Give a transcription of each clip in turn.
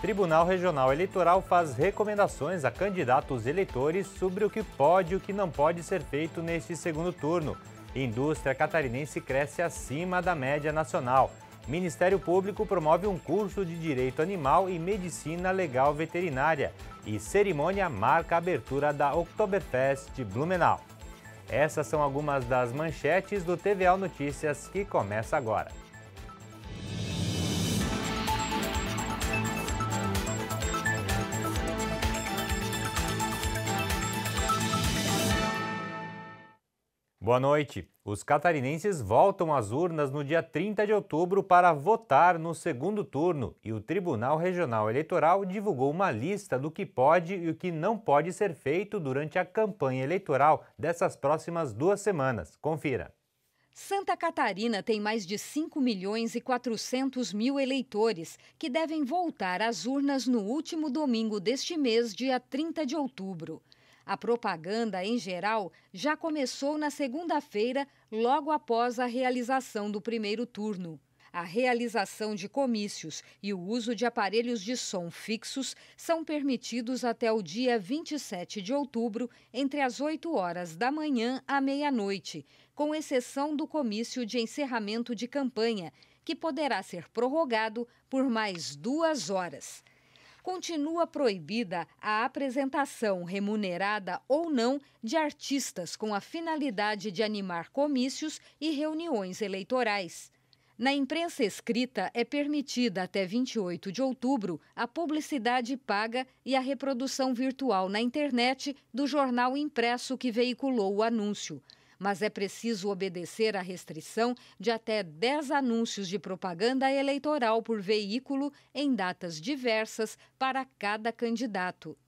Tribunal Regional Eleitoral faz recomendações a candidatos eleitores sobre o que pode e o que não pode ser feito neste segundo turno. Indústria catarinense cresce acima da média nacional. Ministério Público promove um curso de Direito Animal e Medicina Legal Veterinária. E cerimônia marca a abertura da Oktoberfest de Blumenau. Essas são algumas das manchetes do TVA Notícias que começa agora. Boa noite. Os catarinenses voltam às urnas no dia 30 de outubro para votar no segundo turno e o Tribunal Regional Eleitoral divulgou uma lista do que pode e o que não pode ser feito durante a campanha eleitoral dessas próximas duas semanas. Confira. Santa Catarina tem mais de 5 milhões e 400 mil eleitores que devem voltar às urnas no último domingo deste mês, dia 30 de outubro. A propaganda, em geral, já começou na segunda-feira, logo após a realização do primeiro turno. A realização de comícios e o uso de aparelhos de som fixos são permitidos até o dia 27 de outubro, entre as 8 horas da manhã à meia-noite, com exceção do comício de encerramento de campanha, que poderá ser prorrogado por mais duas horas continua proibida a apresentação, remunerada ou não, de artistas com a finalidade de animar comícios e reuniões eleitorais. Na imprensa escrita, é permitida até 28 de outubro a publicidade paga e a reprodução virtual na internet do jornal impresso que veiculou o anúncio mas é preciso obedecer à restrição de até 10 anúncios de propaganda eleitoral por veículo em datas diversas para cada candidato.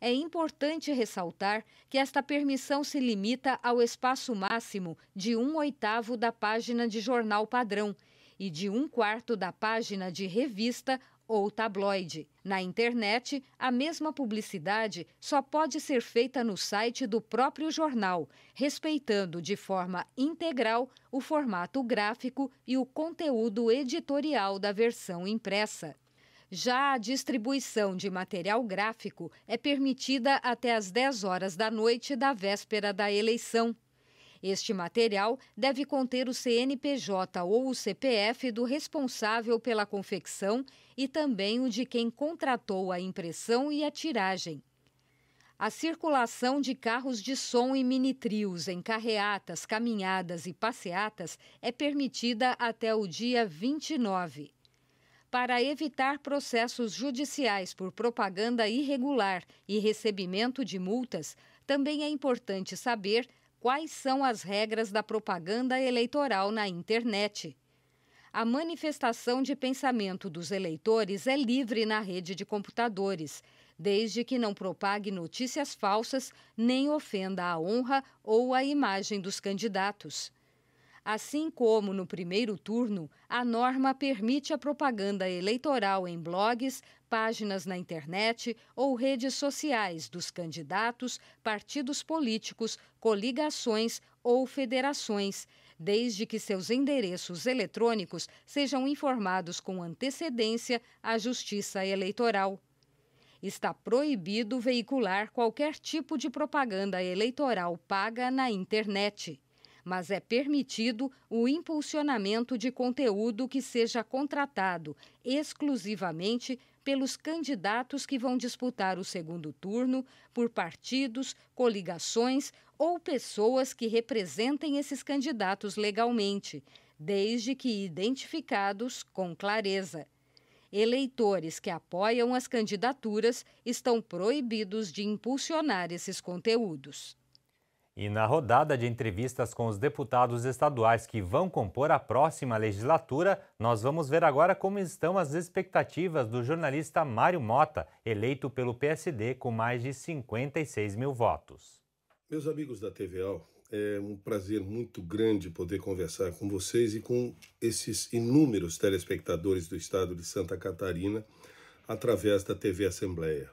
É importante ressaltar que esta permissão se limita ao espaço máximo de um oitavo da página de jornal padrão e de um quarto da página de revista ou tabloide. Na internet, a mesma publicidade só pode ser feita no site do próprio jornal, respeitando de forma integral o formato gráfico e o conteúdo editorial da versão impressa. Já a distribuição de material gráfico é permitida até às 10 horas da noite da véspera da eleição. Este material deve conter o CNPJ ou o CPF do responsável pela confecção e também o de quem contratou a impressão e a tiragem. A circulação de carros de som e mini-trios em carreatas, caminhadas e passeatas é permitida até o dia 29. Para evitar processos judiciais por propaganda irregular e recebimento de multas, também é importante saber quais são as regras da propaganda eleitoral na internet. A manifestação de pensamento dos eleitores é livre na rede de computadores, desde que não propague notícias falsas nem ofenda a honra ou a imagem dos candidatos. Assim como no primeiro turno, a norma permite a propaganda eleitoral em blogs, páginas na internet ou redes sociais dos candidatos, partidos políticos, coligações ou federações, desde que seus endereços eletrônicos sejam informados com antecedência à Justiça Eleitoral está proibido veicular qualquer tipo de propaganda eleitoral paga na internet mas é permitido o impulsionamento de conteúdo que seja contratado exclusivamente pelos candidatos que vão disputar o segundo turno, por partidos, coligações ou pessoas que representem esses candidatos legalmente, desde que identificados com clareza. Eleitores que apoiam as candidaturas estão proibidos de impulsionar esses conteúdos. E na rodada de entrevistas com os deputados estaduais que vão compor a próxima legislatura, nós vamos ver agora como estão as expectativas do jornalista Mário Mota, eleito pelo PSD com mais de 56 mil votos. Meus amigos da TVAL, é um prazer muito grande poder conversar com vocês e com esses inúmeros telespectadores do estado de Santa Catarina através da TV Assembleia.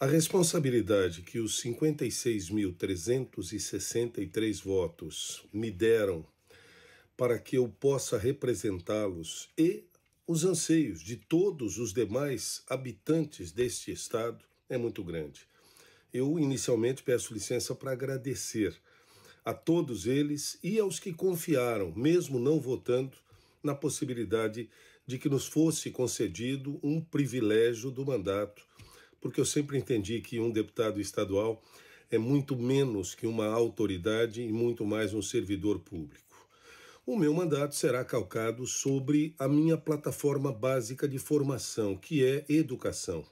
A responsabilidade que os 56.363 votos me deram para que eu possa representá-los e os anseios de todos os demais habitantes deste estado é muito grande. Eu inicialmente peço licença para agradecer a todos eles e aos que confiaram, mesmo não votando, na possibilidade de que nos fosse concedido um privilégio do mandato porque eu sempre entendi que um deputado estadual é muito menos que uma autoridade e muito mais um servidor público. O meu mandato será calcado sobre a minha plataforma básica de formação, que é educação.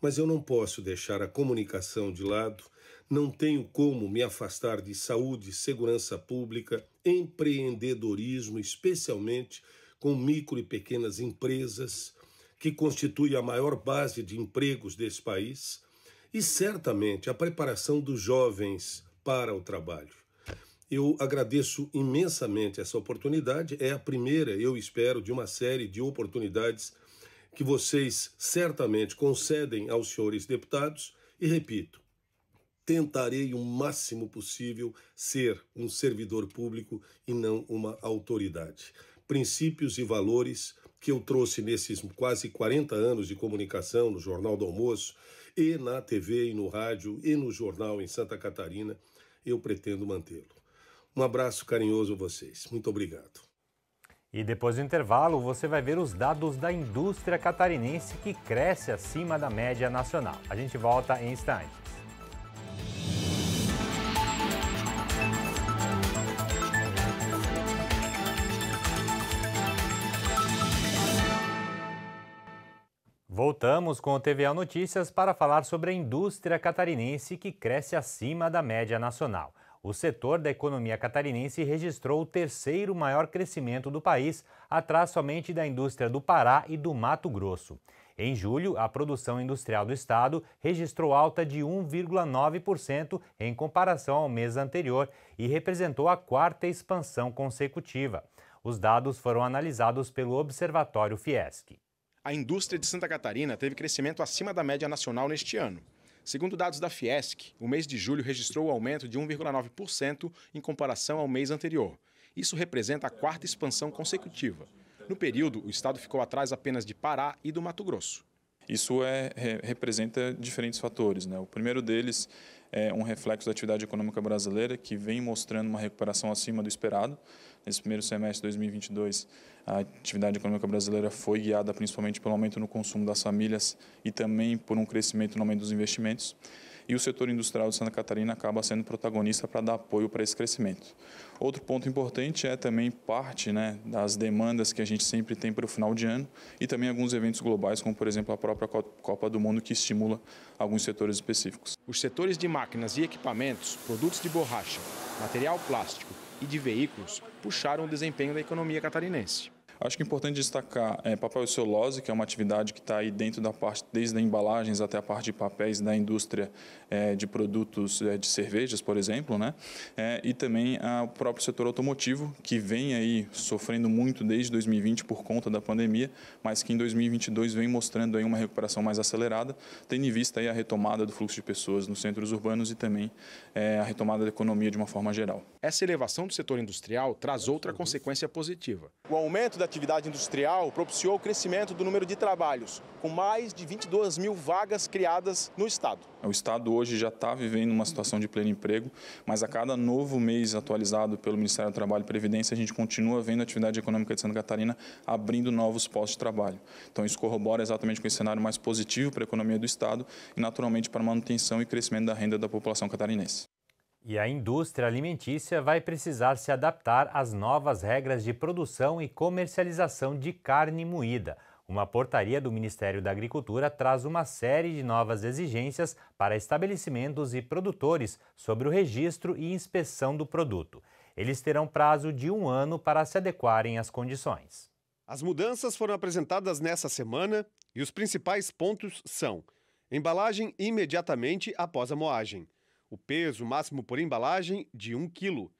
Mas eu não posso deixar a comunicação de lado, não tenho como me afastar de saúde, segurança pública, empreendedorismo, especialmente com micro e pequenas empresas, que constitui a maior base de empregos desse país, e certamente a preparação dos jovens para o trabalho. Eu agradeço imensamente essa oportunidade, é a primeira, eu espero, de uma série de oportunidades que vocês certamente concedem aos senhores deputados, e repito, tentarei o máximo possível ser um servidor público e não uma autoridade. Princípios e valores que eu trouxe nesses quase 40 anos de comunicação no Jornal do Almoço, e na TV, e no rádio, e no jornal em Santa Catarina, eu pretendo mantê-lo. Um abraço carinhoso a vocês. Muito obrigado. E depois do intervalo, você vai ver os dados da indústria catarinense que cresce acima da média nacional. A gente volta em instantes. Voltamos com o TVA Notícias para falar sobre a indústria catarinense que cresce acima da média nacional. O setor da economia catarinense registrou o terceiro maior crescimento do país, atrás somente da indústria do Pará e do Mato Grosso. Em julho, a produção industrial do estado registrou alta de 1,9% em comparação ao mês anterior e representou a quarta expansão consecutiva. Os dados foram analisados pelo Observatório Fiesc. A indústria de Santa Catarina teve crescimento acima da média nacional neste ano. Segundo dados da Fiesc, o mês de julho registrou um aumento de 1,9% em comparação ao mês anterior. Isso representa a quarta expansão consecutiva. No período, o estado ficou atrás apenas de Pará e do Mato Grosso. Isso é, representa diferentes fatores. Né? O primeiro deles é um reflexo da atividade econômica brasileira, que vem mostrando uma recuperação acima do esperado. Nesse primeiro semestre de 2022, a atividade econômica brasileira foi guiada principalmente pelo aumento no consumo das famílias e também por um crescimento no aumento dos investimentos e o setor industrial de Santa Catarina acaba sendo protagonista para dar apoio para esse crescimento. Outro ponto importante é também parte né, das demandas que a gente sempre tem para o final de ano e também alguns eventos globais, como por exemplo a própria Copa do Mundo, que estimula alguns setores específicos. Os setores de máquinas e equipamentos, produtos de borracha, material plástico e de veículos puxaram o desempenho da economia catarinense. Acho que é importante destacar é, papel e celulose, que é uma atividade que está aí dentro da parte, desde as embalagens até a parte de papéis da indústria é, de produtos é, de cervejas, por exemplo, né? É, e também o próprio setor automotivo, que vem aí sofrendo muito desde 2020 por conta da pandemia, mas que em 2022 vem mostrando aí uma recuperação mais acelerada, tendo em vista aí a retomada do fluxo de pessoas nos centros urbanos e também é, a retomada da economia de uma forma geral. Essa elevação do setor industrial traz outra consequência positiva. O aumento da da atividade industrial propiciou o crescimento do número de trabalhos, com mais de 22 mil vagas criadas no Estado. O Estado hoje já está vivendo uma situação de pleno emprego, mas a cada novo mês atualizado pelo Ministério do Trabalho e Previdência, a gente continua vendo a atividade econômica de Santa Catarina abrindo novos postos de trabalho. Então, isso corrobora exatamente com esse cenário mais positivo para a economia do Estado e, naturalmente, para a manutenção e crescimento da renda da população catarinense. E a indústria alimentícia vai precisar se adaptar às novas regras de produção e comercialização de carne moída. Uma portaria do Ministério da Agricultura traz uma série de novas exigências para estabelecimentos e produtores sobre o registro e inspeção do produto. Eles terão prazo de um ano para se adequarem às condições. As mudanças foram apresentadas nessa semana e os principais pontos são: embalagem imediatamente após a moagem o peso máximo por embalagem de 1 kg.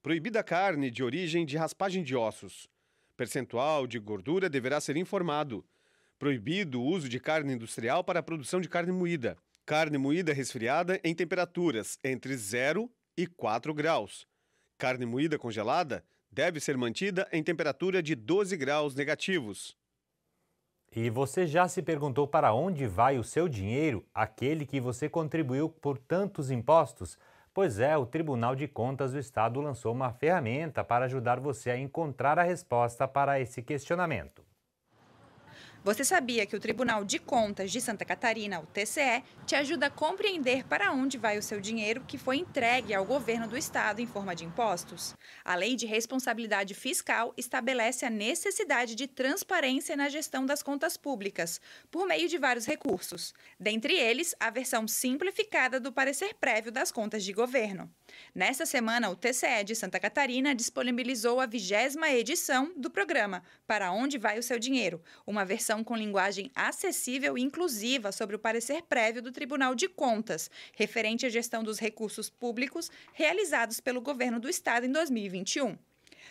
Proibida a carne de origem de raspagem de ossos. Percentual de gordura deverá ser informado. Proibido o uso de carne industrial para a produção de carne moída. Carne moída resfriada em temperaturas entre 0 e 4 graus. Carne moída congelada deve ser mantida em temperatura de 12 graus negativos. E você já se perguntou para onde vai o seu dinheiro, aquele que você contribuiu por tantos impostos? Pois é, o Tribunal de Contas do Estado lançou uma ferramenta para ajudar você a encontrar a resposta para esse questionamento. Você sabia que o Tribunal de Contas de Santa Catarina, o TCE, te ajuda a compreender para onde vai o seu dinheiro que foi entregue ao governo do estado em forma de impostos? A Lei de Responsabilidade Fiscal estabelece a necessidade de transparência na gestão das contas públicas, por meio de vários recursos, dentre eles a versão simplificada do parecer prévio das contas de governo. Nesta semana, o TCE de Santa Catarina disponibilizou a vigésima edição do programa Para Onde Vai o Seu Dinheiro, uma versão com linguagem acessível e inclusiva sobre o parecer prévio do Tribunal de Contas, referente à gestão dos recursos públicos realizados pelo governo do Estado em 2021.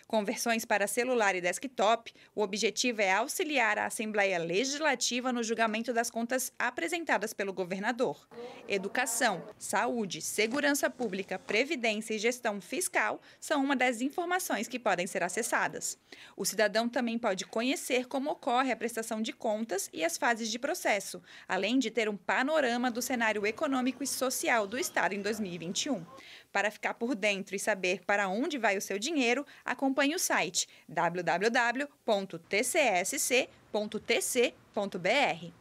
Com versões para celular e desktop, o objetivo é auxiliar a Assembleia Legislativa no julgamento das contas apresentadas pelo governador. Educação, saúde, segurança pública, previdência e gestão fiscal são uma das informações que podem ser acessadas. O cidadão também pode conhecer como ocorre a prestação de contas e as fases de processo, além de ter um panorama do cenário econômico e social do Estado em 2021. Para ficar por dentro e saber para onde vai o seu dinheiro, acompanhe acompanhe o site www.tcsc.tc.br.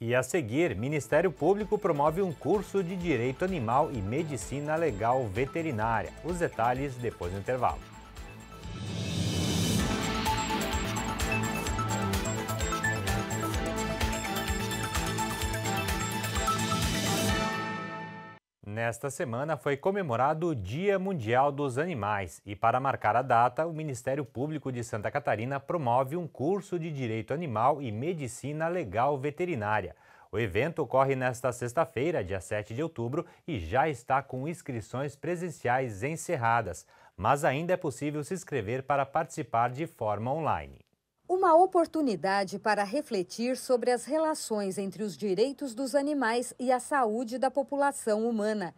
E a seguir, Ministério Público promove um curso de Direito Animal e Medicina Legal Veterinária. Os detalhes depois do intervalo. Nesta semana foi comemorado o Dia Mundial dos Animais e, para marcar a data, o Ministério Público de Santa Catarina promove um curso de Direito Animal e Medicina Legal Veterinária. O evento ocorre nesta sexta-feira, dia 7 de outubro, e já está com inscrições presenciais encerradas, mas ainda é possível se inscrever para participar de forma online. Uma oportunidade para refletir sobre as relações entre os direitos dos animais e a saúde da população humana.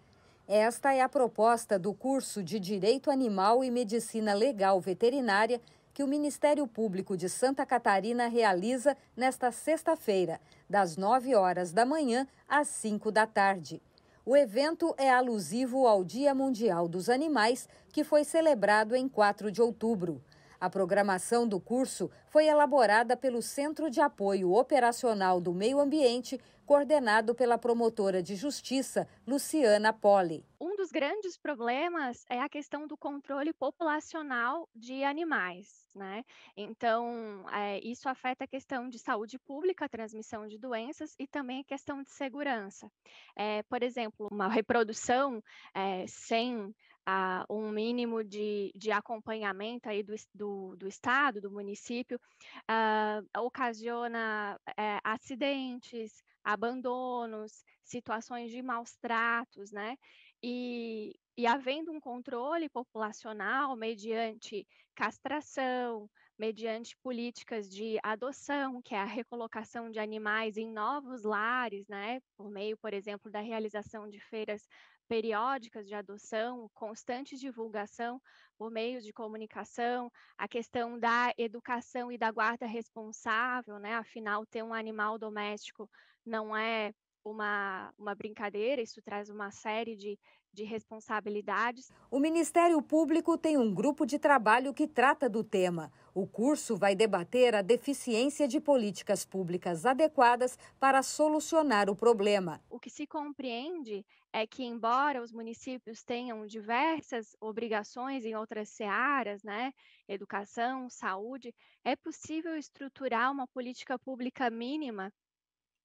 Esta é a proposta do curso de Direito Animal e Medicina Legal Veterinária que o Ministério Público de Santa Catarina realiza nesta sexta-feira, das 9 horas da manhã às 5 da tarde. O evento é alusivo ao Dia Mundial dos Animais, que foi celebrado em 4 de outubro. A programação do curso foi elaborada pelo Centro de Apoio Operacional do Meio Ambiente, coordenado pela promotora de justiça Luciana Poli. Um dos grandes problemas é a questão do controle populacional de animais, né? Então, é, isso afeta a questão de saúde pública, transmissão de doenças e também a questão de segurança. É, por exemplo, uma reprodução é, sem a um mínimo de, de acompanhamento aí do, do, do Estado, do município, uh, ocasiona eh, acidentes, abandonos, situações de maus tratos, né? E, e havendo um controle populacional mediante castração, mediante políticas de adoção, que é a recolocação de animais em novos lares, né, por meio, por exemplo, da realização de feiras periódicas de adoção, constante divulgação por meios de comunicação, a questão da educação e da guarda responsável, né? Afinal, ter um animal doméstico não é uma, uma brincadeira, isso traz uma série de, de responsabilidades. O Ministério Público tem um grupo de trabalho que trata do tema. O curso vai debater a deficiência de políticas públicas adequadas para solucionar o problema. O que se compreende é que, embora os municípios tenham diversas obrigações em outras searas, né, educação, saúde, é possível estruturar uma política pública mínima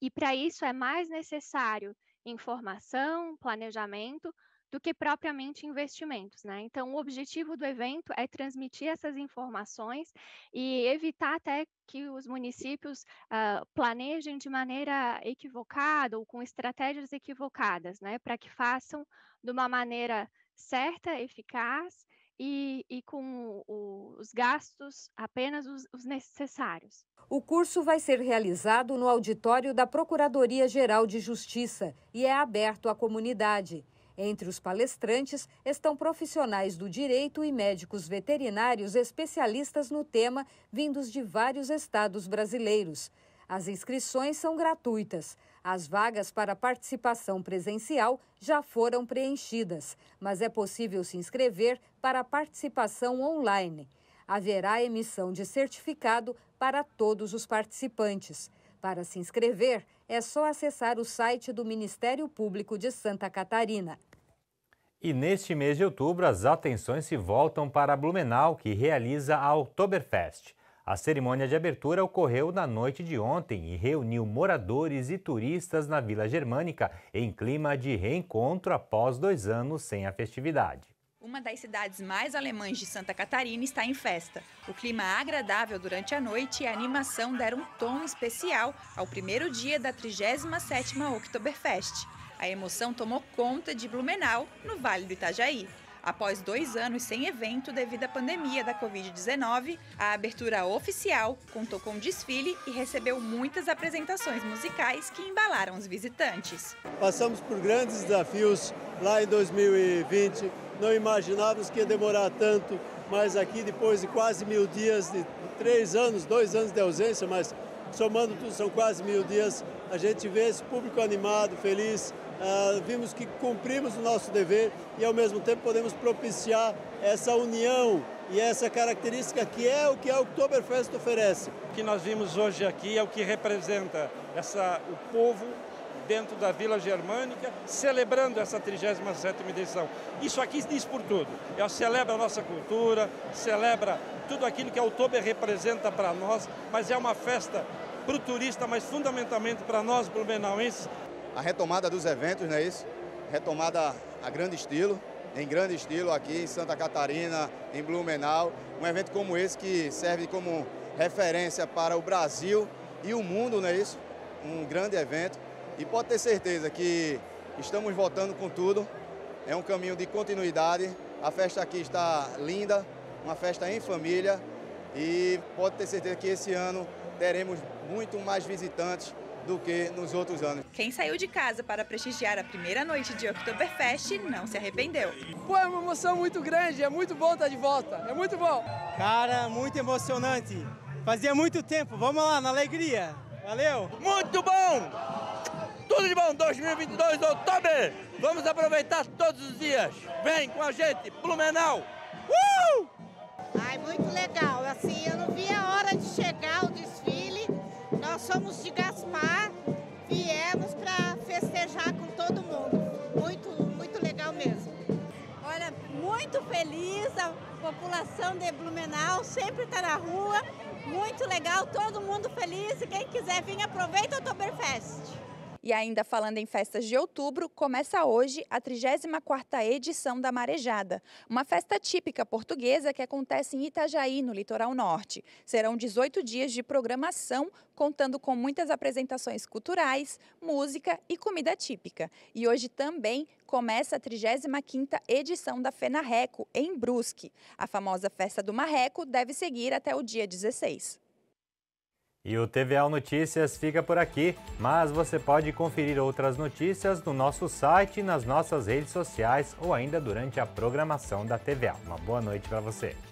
e, para isso, é mais necessário informação, planejamento, do que propriamente investimentos, né? Então, o objetivo do evento é transmitir essas informações e evitar até que os municípios uh, planejem de maneira equivocada ou com estratégias equivocadas, né? Para que façam de uma maneira certa, eficaz e, e, com o, os gastos apenas os, os, necessários. O curso vai ser realizado no auditório da Procuradoria Geral de Justiça e é aberto à comunidade. Entre os palestrantes estão profissionais do direito e médicos veterinários especialistas no tema, vindos de vários estados brasileiros. As inscrições são gratuitas. As vagas para participação presencial já foram preenchidas, mas é possível se inscrever para participação online. Haverá emissão de certificado para todos os participantes. Para se inscrever, é só acessar o site do Ministério Público de Santa Catarina. E neste mês de outubro, as atenções se voltam para Blumenau, que realiza a Oktoberfest. A cerimônia de abertura ocorreu na noite de ontem e reuniu moradores e turistas na Vila Germânica em clima de reencontro após dois anos sem a festividade. Uma das cidades mais alemãs de Santa Catarina está em festa. O clima agradável durante a noite e a animação deram um tom especial ao primeiro dia da 37ª Oktoberfest. A emoção tomou conta de Blumenau, no Vale do Itajaí. Após dois anos sem evento devido à pandemia da Covid-19, a abertura oficial contou com desfile e recebeu muitas apresentações musicais que embalaram os visitantes. Passamos por grandes desafios lá em 2020 não imaginávamos que ia demorar tanto, mas aqui depois de quase mil dias, de três anos, dois anos de ausência, mas somando tudo são quase mil dias, a gente vê esse público animado, feliz, ah, vimos que cumprimos o nosso dever e ao mesmo tempo podemos propiciar essa união e essa característica que é o que a Oktoberfest oferece. O que nós vimos hoje aqui é o que representa essa, o povo dentro da Vila Germânica, celebrando essa 37ª edição. Isso aqui diz por tudo. Ela é, celebra a nossa cultura, celebra tudo aquilo que a Oktober representa para nós, mas é uma festa para o turista, mas fundamentalmente para nós blumenauenses. A retomada dos eventos, não é isso? Retomada a grande estilo, em grande estilo aqui em Santa Catarina, em Blumenau. Um evento como esse que serve como referência para o Brasil e o mundo, não é isso? Um grande evento e pode ter certeza que estamos voltando com tudo. É um caminho de continuidade. A festa aqui está linda, uma festa em família. E pode ter certeza que esse ano teremos muito mais visitantes do que nos outros anos. Quem saiu de casa para prestigiar a primeira noite de Oktoberfest não se arrependeu. Pô, é uma emoção muito grande, é muito bom estar de volta, é muito bom. Cara, muito emocionante. Fazia muito tempo, vamos lá, na alegria. Valeu! Muito bom! tudo de bom 2022, outubro! Vamos aproveitar todos os dias. Vem com a gente, Blumenau! Uh! Ai, muito legal. Assim, eu não vi a hora de chegar o desfile. Nós somos de Gaspar, viemos para festejar com todo mundo. Muito, muito legal mesmo. Olha, muito feliz, a população de Blumenau sempre está na rua. Muito legal, todo mundo feliz e quem quiser vir aproveita o Oktoberfest. E ainda falando em festas de outubro, começa hoje a 34ª edição da Marejada, uma festa típica portuguesa que acontece em Itajaí, no litoral norte. Serão 18 dias de programação, contando com muitas apresentações culturais, música e comida típica. E hoje também começa a 35ª edição da Fena Reco em Brusque. A famosa festa do Marreco deve seguir até o dia 16. E o TVA Notícias fica por aqui, mas você pode conferir outras notícias no nosso site, nas nossas redes sociais ou ainda durante a programação da TVA. Uma boa noite para você.